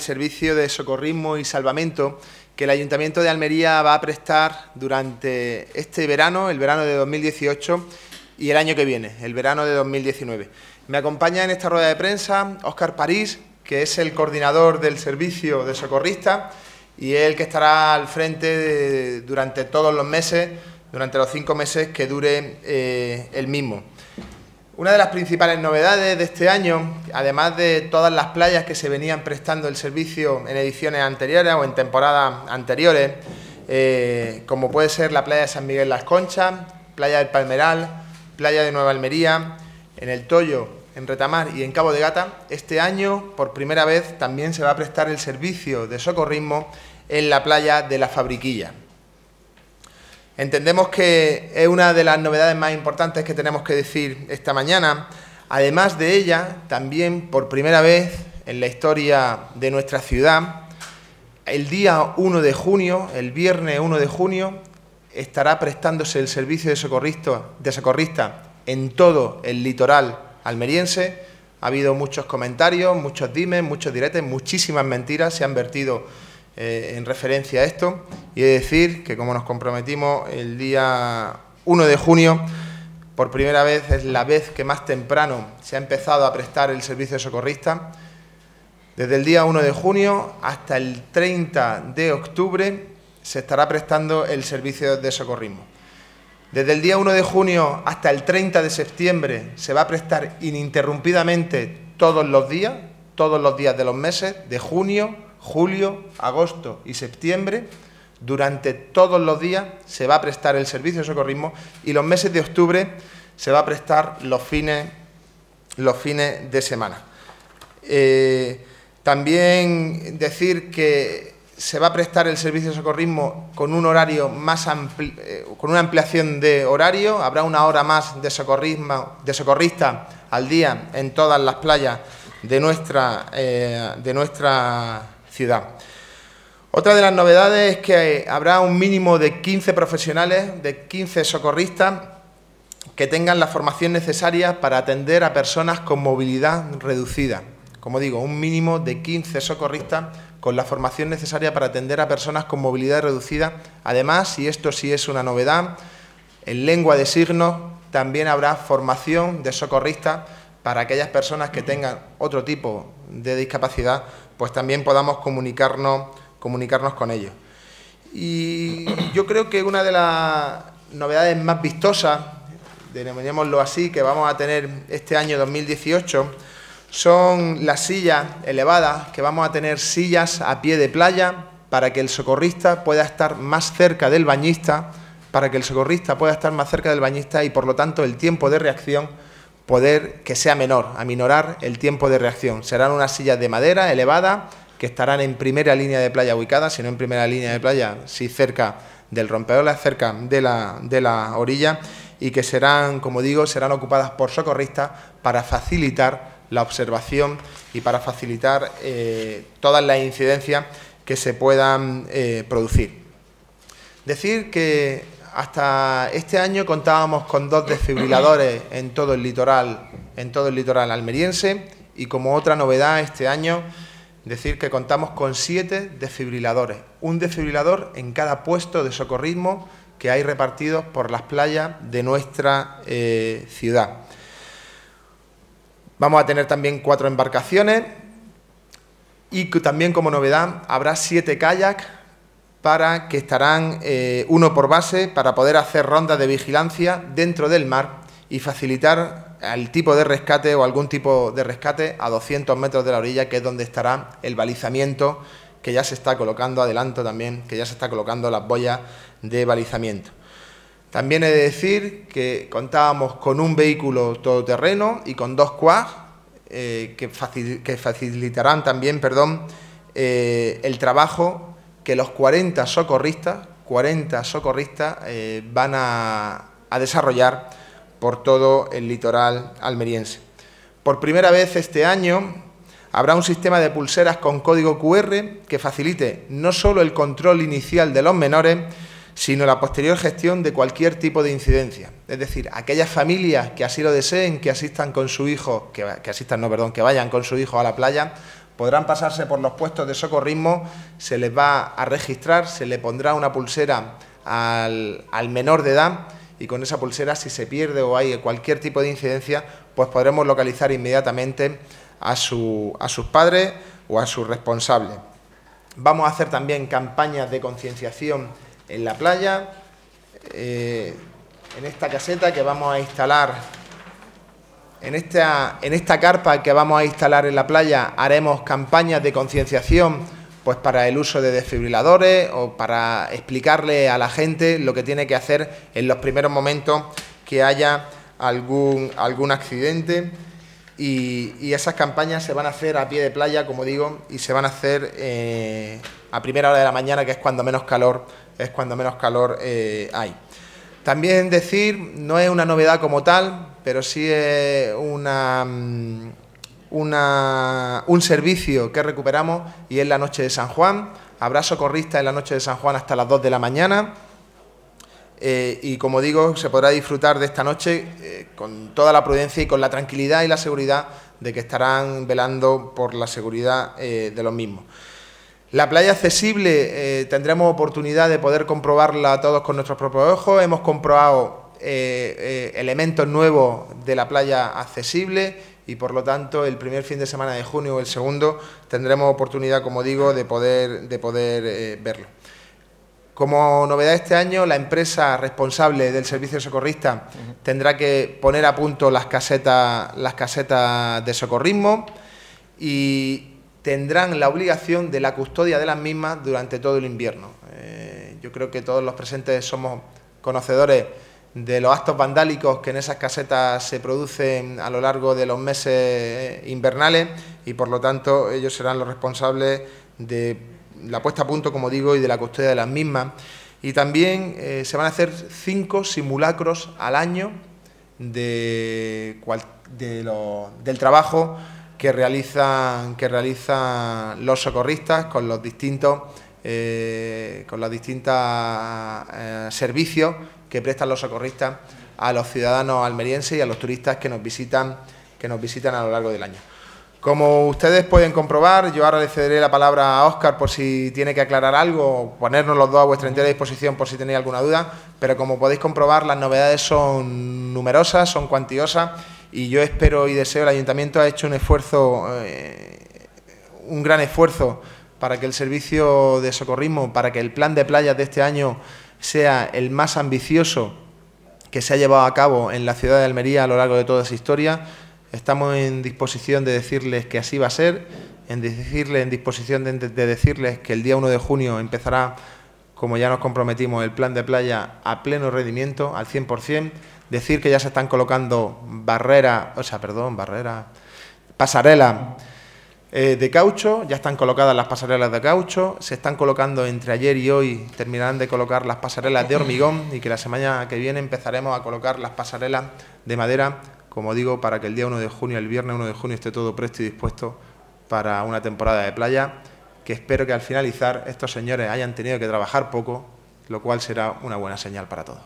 servicio de socorrismo y salvamento que el Ayuntamiento de Almería va a prestar durante este verano, el verano de 2018 y el año que viene, el verano de 2019. Me acompaña en esta rueda de prensa Óscar París, que es el coordinador del servicio de socorrista y el que estará al frente durante todos los meses, durante los cinco meses que dure eh, el mismo. Una de las principales novedades de este año, además de todas las playas que se venían prestando el servicio en ediciones anteriores o en temporadas anteriores, eh, como puede ser la playa de San Miguel Las Conchas, playa del Palmeral, playa de Nueva Almería, en el Toyo, en Retamar y en Cabo de Gata, este año por primera vez también se va a prestar el servicio de socorrismo en la playa de la Fabriquilla. Entendemos que es una de las novedades más importantes que tenemos que decir esta mañana. Además de ella, también por primera vez en la historia de nuestra ciudad, el día 1 de junio, el viernes 1 de junio, estará prestándose el servicio de socorrista, de socorrista en todo el litoral almeriense. Ha habido muchos comentarios, muchos dimes, muchos diretes, muchísimas mentiras se han vertido eh, en referencia a esto y decir que como nos comprometimos el día 1 de junio, por primera vez es la vez que más temprano se ha empezado a prestar el servicio de socorrista. Desde el día 1 de junio hasta el 30 de octubre se estará prestando el servicio de socorrismo. Desde el día 1 de junio hasta el 30 de septiembre se va a prestar ininterrumpidamente todos los días, todos los días de los meses, de junio, julio, agosto y septiembre, durante todos los días se va a prestar el servicio de socorrismo y los meses de octubre se va a prestar los fines, los fines de semana. Eh, también decir que se va a prestar el servicio de socorrismo con un horario más eh, con una ampliación de horario, habrá una hora más de, socorrismo, de socorrista al día en todas las playas de nuestra, eh, de nuestra otra de las novedades es que habrá un mínimo de 15 profesionales, de 15 socorristas que tengan la formación necesaria para atender a personas con movilidad reducida. Como digo, un mínimo de 15 socorristas con la formación necesaria para atender a personas con movilidad reducida. Además, y esto sí es una novedad, en lengua de signos también habrá formación de socorristas para aquellas personas que tengan otro tipo de discapacidad pues también podamos comunicarnos, comunicarnos con ellos. Y yo creo que una de las novedades más vistosas, denominémoslo así, que vamos a tener este año 2018, son las sillas elevadas, que vamos a tener sillas a pie de playa para que el socorrista pueda estar más cerca del bañista, para que el socorrista pueda estar más cerca del bañista y por lo tanto el tiempo de reacción poder que sea menor, aminorar el tiempo de reacción. Serán unas sillas de madera elevada que estarán en primera línea de playa ubicadas, si no en primera línea de playa, sí cerca del rompeolas, cerca de la, de la orilla, y que serán, como digo, serán ocupadas por socorristas para facilitar la observación y para facilitar eh, todas las incidencias que se puedan eh, producir. Decir que hasta este año contábamos con dos desfibriladores en todo el litoral, en todo el litoral almeriense y como otra novedad este año decir que contamos con siete desfibriladores, un desfibrilador en cada puesto de socorrismo que hay repartidos por las playas de nuestra eh, ciudad. Vamos a tener también cuatro embarcaciones y también como novedad habrá siete kayaks para que estarán eh, uno por base para poder hacer rondas de vigilancia dentro del mar y facilitar el tipo de rescate o algún tipo de rescate a 200 metros de la orilla, que es donde estará el balizamiento que ya se está colocando, adelanto también, que ya se está colocando las boyas de balizamiento. También he de decir que contábamos con un vehículo todoterreno y con dos quads eh, que, facilitarán también perdón, eh, el trabajo que los 40 socorristas, 40 socorristas eh, van a, desarrollar por todo el litoral almeriense. Por primera vez este año habrá un sistema de pulseras con código QR que facilite no solo el control inicial de los menores, sino la posterior gestión de cualquier tipo de incidencia. Es decir, aquellas familias que así lo deseen, que asistan con su hijo, que asistan, no, perdón, que vayan con su hijo a la playa, podrán pasarse por los puestos de socorrismo, se les va a registrar, se le pondrá una pulsera al, menor de edad y con esa pulsera si se pierde o hay cualquier tipo de incidencia, pues podremos localizar inmediatamente a, sus padres o a sus responsables. Vamos a hacer también campañas de concienciación en la playa, eh, en esta caseta que vamos a instalar en esta, carpa que vamos a instalar en la playa haremos campañas de concienciación pues para el uso de desfibriladores o para explicarle a la gente lo que tiene que hacer en los primeros momentos que haya algún, algún accidente. Y, esas campañas se van a hacer a pie de playa, como digo, y se van a hacer eh, a primera hora de la mañana, que es cuando menos calor, es cuando menos calor eh, hay. También decir, no es una novedad como tal, pero sí es mm, una, un servicio que recuperamos y es la noche de San Juan. Habrá corrista en la noche de San Juan hasta las 2 de la mañana. Eh, y como digo, se podrá disfrutar de esta noche eh, con toda la prudencia y con la tranquilidad y la seguridad de que estarán velando por la seguridad eh, de los mismos. La playa accesible eh, tendremos oportunidad de poder comprobarla todos con nuestros propios ojos. Hemos comprobado eh, eh, elementos nuevos de la playa accesible y por lo tanto el primer fin de semana de junio o el segundo tendremos oportunidad, como digo, de poder, de poder verlo. Como novedad este año, la empresa responsable del servicio socorrista tendrá que poner a punto las casetas, las casetas de socorrismo y, tendrán la obligación de la custodia de las mismas durante todo el invierno. Eh, yo creo que todos los presentes somos conocedores de los actos vandálicos que en esas casetas se producen a lo largo de los meses eh, invernales y por lo tanto ellos serán los responsables de la puesta a punto, como digo, y de la custodia de las mismas. Y también eh, se van a hacer cinco simulacros al año del trabajo que realizan, que realizan los socorristas con los distintos, eh, con los distintos eh, servicios que prestan los socorristas a los ciudadanos almerienses y a los turistas que nos visitan, que nos visitan a lo largo del año. Como ustedes pueden comprobar, yo ahora le cederé la palabra a Óscar por si tiene que aclarar algo, ponernos los dos a vuestra entera disposición por si tenéis alguna duda, pero como podéis comprobar, las novedades son numerosas, son cuantiosas y yo espero y deseo, el ayuntamiento ha hecho un esfuerzo, eh, un gran esfuerzo para que el servicio de socorrismo, para que el plan de playas de este año sea el más ambicioso que se ha llevado a cabo en la ciudad de Almería a lo largo de toda su historia. Estamos en disposición de decirles que así va a ser, en decirles, en disposición de, de decirles que el día 1 de junio empezará como ya nos comprometimos, el plan de playa a pleno rendimiento, al 100%. Decir que ya se están colocando barreras, o sea, perdón, barreras, pasarelas eh, de caucho, ya están colocadas las pasarelas de caucho, se están colocando entre ayer y hoy, terminarán de colocar las pasarelas de hormigón y que la semana que viene empezaremos a colocar las pasarelas de madera, como digo, para que el día 1 de junio, el viernes 1 de junio, esté todo presto y dispuesto para una temporada de playa que espero que al finalizar estos señores hayan tenido que trabajar poco, lo cual será una buena señal para todos.